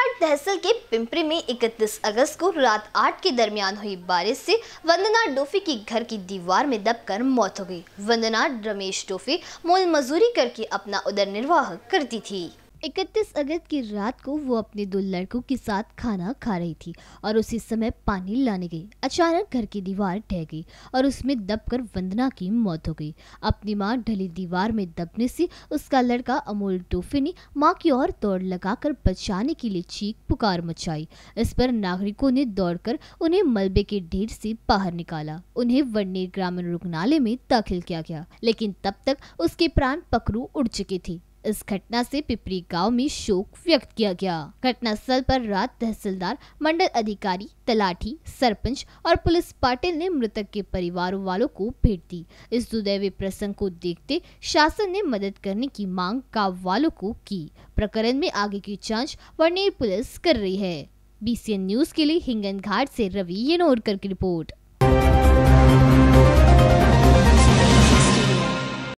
जोशीहाट तहसील के पिंपरी में 31 अगस्त को रात आठ के दरमियान हुई बारिश से वंदना डोफी की घर की दीवार में दबकर मौत हो गई वंदना रमेश डोफी मोल मजूरी करके अपना उदर निर्वाह करती थी इकतीस अगस्त की रात को वो अपने दो लड़कों के साथ खाना खा रही थी और उसी समय पानी लाने गई अचानक घर की दीवार ढह गई और उसमें दबकर वंदना की मौत हो गई अपनी माँ ढली दीवार में दबने से उसका लड़का अमोल टोफे ने माँ की ओर दौड़ लगाकर बचाने के लिए चीख पुकार मचाई इस पर नागरिकों ने दौड़कर उन्हें मलबे के ढेर से बाहर निकाला उन्हें वर्णीर ग्रामीण रुग्णालय में दाखिल किया गया लेकिन तब तक उसके प्राण पकड़ू उड़ चुके थे इस घटना से पिपरी गांव में शोक व्यक्त किया गया घटना स्थल पर रात तहसीलदार मंडल अधिकारी तलाठी सरपंच और पुलिस पाटिल ने मृतक के परिवार वालों को भेंट दी इस दुर्दैवी प्रसंग को देखते शासन ने मदद करने की मांग गाँव वालों को की प्रकरण में आगे की जाँच वर्नेर पुलिस कर रही है बी न्यूज के लिए हिंगन घाट ऐसी रवि येनोरकर की रिपोर्ट